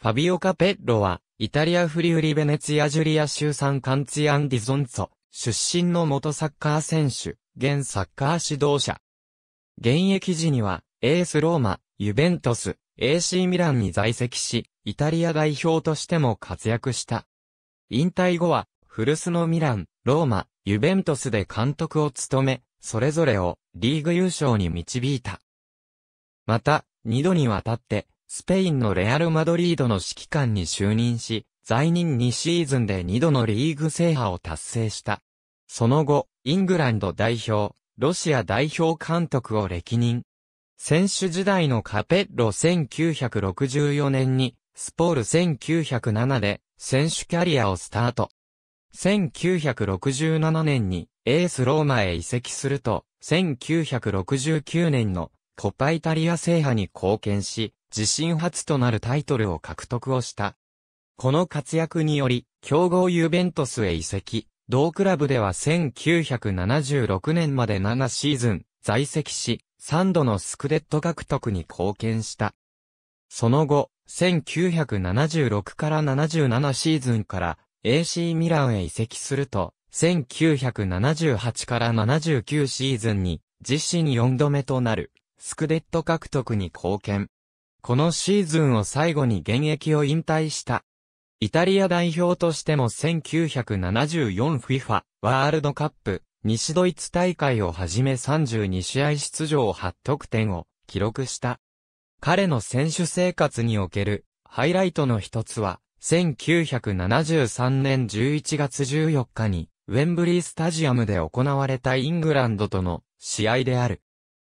ファビオ・カペッロは、イタリア・フリウリ・ベネツィア・ジュリア州産カンツィアン・ディゾンツォ、出身の元サッカー選手、現サッカー指導者。現役時には、エース・ローマ、ユベントス、AC ミランに在籍し、イタリア代表としても活躍した。引退後は、フルスのミラン、ローマ、ユベントスで監督を務め、それぞれをリーグ優勝に導いた。また、二度にわたって、スペインのレアル・マドリードの指揮官に就任し、在任2シーズンで2度のリーグ制覇を達成した。その後、イングランド代表、ロシア代表監督を歴任。選手時代のカペッロ1964年に、スポール1907で選手キャリアをスタート。1967年にエースローマへ移籍すると、1969年のコパイタリア制覇に貢献し、自身初となるタイトルを獲得をした。この活躍により、強豪ユベントスへ移籍、同クラブでは1976年まで7シーズン在籍し、3度のスクデット獲得に貢献した。その後、1976から77シーズンから AC ミランへ移籍すると、1978から79シーズンに自身4度目となるスクデット獲得に貢献。このシーズンを最後に現役を引退した。イタリア代表としても 1974FIFA ワールドカップ西ドイツ大会をはじめ32試合出場8得点を記録した。彼の選手生活におけるハイライトの一つは、1973年11月14日にウェンブリースタジアムで行われたイングランドとの試合である。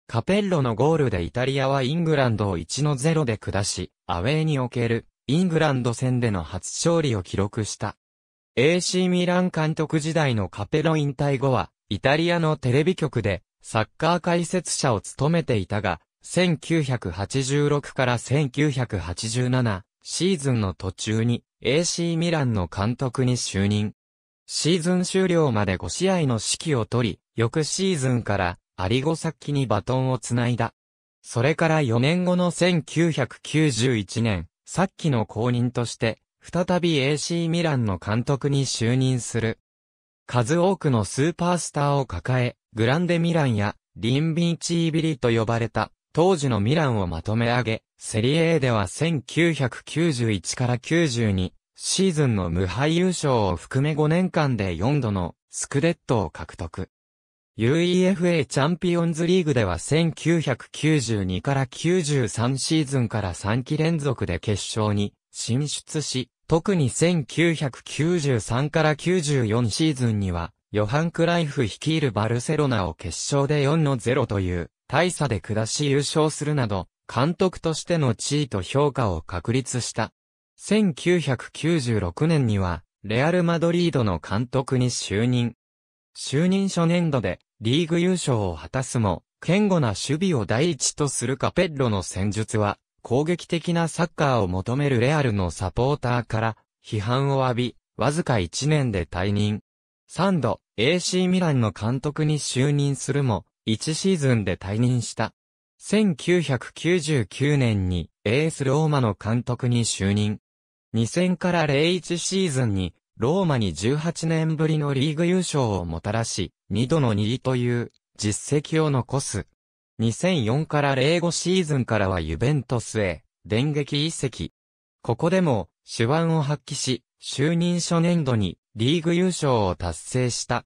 カペッロのゴールでイタリアはイングランドを1-0で下し、アウェーにおけるイングランド戦での初勝利を記録した。AC ミラン監督時代のカペロ引退後は、イタリアのテレビ局でサッカー解説者を務めていたが、1986から1987シーズンの途中に AC ミランの監督に就任。シーズン終了まで5試合の指揮を取り、翌シーズンからアリゴサッキにバトンをつないだ。それから4年後の1991年、サッキの後任として、再び AC ミランの監督に就任する。数多くのスーパースターを抱え、グランデミランやリンビンチービリと呼ばれた、当時のミランをまとめ上げ、セリエでは1991から92シーズンの無敗優勝を含め5年間で4度のスクデットを獲得。UEFA チャンピオンズリーグでは1992から93シーズンから3期連続で決勝に進出し、特に1993から94シーズンには、ヨハン・クライフ率いるバルセロナを決勝で4の0という大差で下し優勝するなど、監督としての地位と評価を確立した。1996年には、レアル・マドリードの監督に就任。就任初年度でリーグ優勝を果たすも、堅固な守備を第一とするカペッロの戦術は、攻撃的なサッカーを求めるレアルのサポーターから批判を浴び、わずか1年で退任。3度、AC ミランの監督に就任するも、1シーズンで退任した。1999年に AS ローマの監督に就任。2000から01シーズンにローマに18年ぶりのリーグ優勝をもたらし、2度の2位という実績を残す。2004から05シーズンからはユベントスへ電撃移籍。ここでも手腕を発揮し、就任初年度にリーグ優勝を達成した。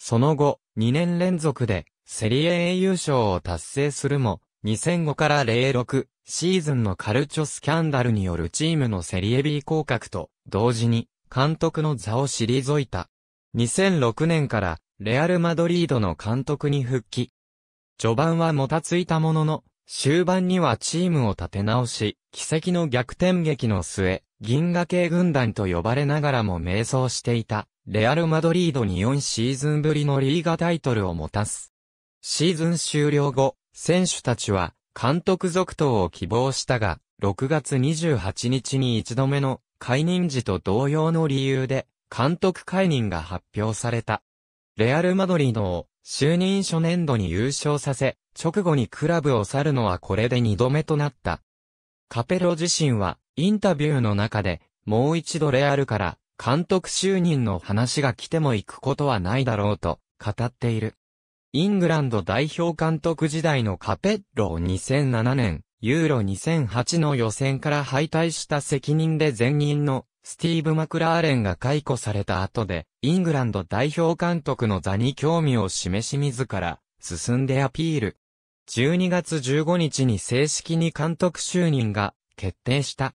その後、2年連続でセリエ A 優勝を達成するも、2005から06シーズンのカルチョスキャンダルによるチームのセリエ B 降格と同時に監督の座を退いた。2006年からレアル・マドリードの監督に復帰。序盤はもたついたものの、終盤にはチームを立て直し、奇跡の逆転劇の末、銀河系軍団と呼ばれながらも迷走していた、レアル・マドリードに4シーズンぶりのリーガタイトルを持たす。シーズン終了後、選手たちは、監督続投を希望したが、6月28日に一度目の解任時と同様の理由で、監督解任が発表された。レアル・マドリードを就任初年度に優勝させ、直後にクラブを去るのはこれで二度目となった。カペロ自身はインタビューの中でもう一度レアルから監督就任の話が来ても行くことはないだろうと語っている。イングランド代表監督時代のカペッロを2007年ユーロ2008の予選から敗退した責任で前任のスティーブ・マクラーレンが解雇された後で、イングランド代表監督の座に興味を示し自ら進んでアピール。12月15日に正式に監督就任が決定した。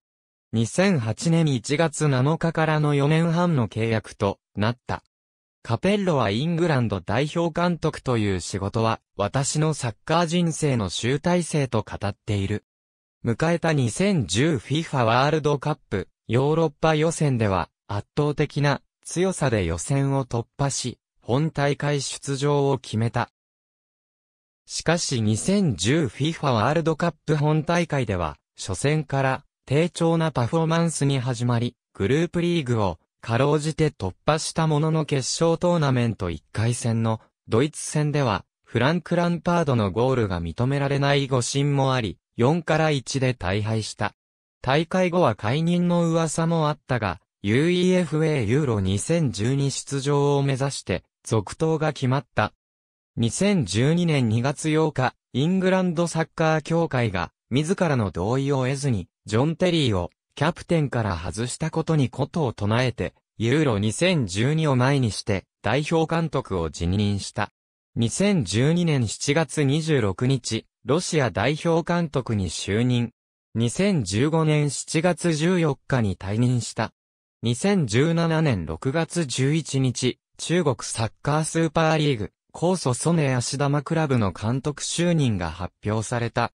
2008年1月7日からの4年半の契約となった。カペッロはイングランド代表監督という仕事は、私のサッカー人生の集大成と語っている。迎えた 2010FIFA ワールドカップ、ヨーロッパ予選では、圧倒的な強さで予選を突破し、本大会出場を決めた。しかし 2010FIFA ワールドカップ本大会では、初戦から低調なパフォーマンスに始まり、グループリーグをかろうじて突破したものの決勝トーナメント1回戦のドイツ戦ではフランク・ランパードのゴールが認められない誤審もあり、4から1で大敗した。大会後は解任の噂もあったが、UEFA ユーロ2012出場を目指して、続投が決まった。2012年2月8日、イングランドサッカー協会が、自らの同意を得ずに、ジョン・テリーをキャプテンから外したことにことを唱えて、ユーロ2012を前にして、代表監督を辞任した。2012年7月26日、ロシア代表監督に就任。2015年7月14日に退任した。2017年6月11日、中国サッカースーパーリーグ、高祖ソネ足玉クラブの監督就任が発表された。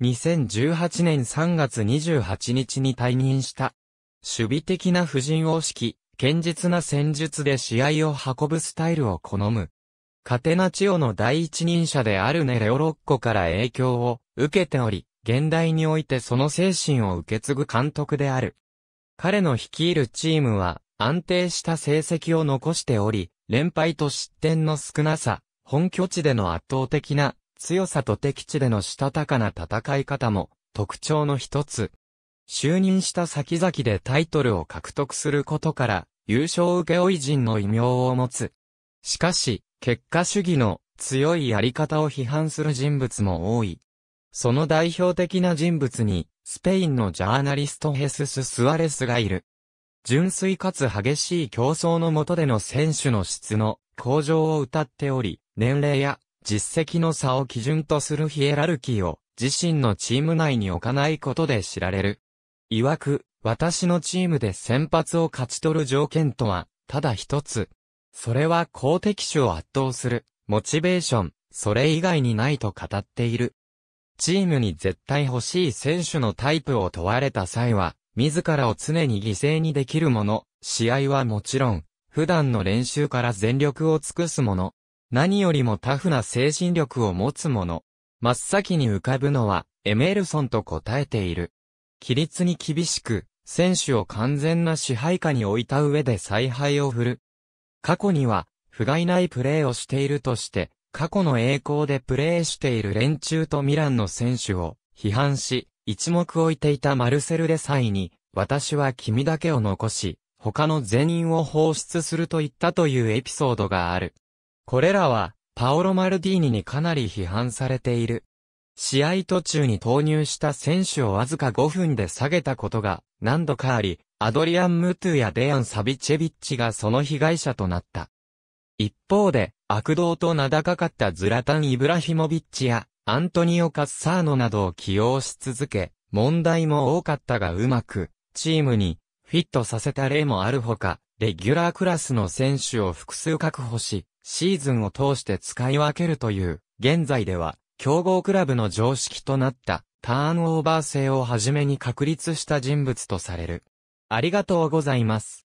2018年3月28日に退任した。守備的な布陣を敷き、堅実な戦術で試合を運ぶスタイルを好む。カテナチオの第一人者であるネレオロッコから影響を受けており、現代においてその精神を受け継ぐ監督である。彼の率いるチームは安定した成績を残しており、連敗と失点の少なさ、本拠地での圧倒的な強さと敵地でのしたたかな戦い方も特徴の一つ。就任した先々でタイトルを獲得することから優勝請負人の異名を持つ。しかし、結果主義の強いやり方を批判する人物も多い。その代表的な人物に、スペインのジャーナリストヘスス・スアレスがいる。純粋かつ激しい競争の下での選手の質の向上を謳っており、年齢や実績の差を基準とするヒエラルキーを自身のチーム内に置かないことで知られる。曰く、私のチームで先発を勝ち取る条件とは、ただ一つ。それは公敵手を圧倒する、モチベーション、それ以外にないと語っている。チームに絶対欲しい選手のタイプを問われた際は、自らを常に犠牲にできるもの、試合はもちろん、普段の練習から全力を尽くすもの、何よりもタフな精神力を持つ者。真っ先に浮かぶのは、エメルソンと答えている。規律に厳しく、選手を完全な支配下に置いた上で采配を振る。過去には、不甲斐ないプレーをしているとして、過去の栄光でプレーしている連中とミランの選手を批判し、一目置いていたマルセルで際に、私は君だけを残し、他の全員を放出すると言ったというエピソードがある。これらは、パオロ・マルディーニにかなり批判されている。試合途中に投入した選手をわずか5分で下げたことが何度かあり、アドリアン・ムトゥやデアン・サビチェビッチがその被害者となった。一方で、悪道と名高かったズラタン・イブラヒモビッチやアントニオ・カッサーノなどを起用し続け、問題も多かったがうまく、チームにフィットさせた例もあるほか、レギュラークラスの選手を複数確保し、シーズンを通して使い分けるという、現在では、強豪クラブの常識となった、ターンオーバー制をはじめに確立した人物とされる。ありがとうございます。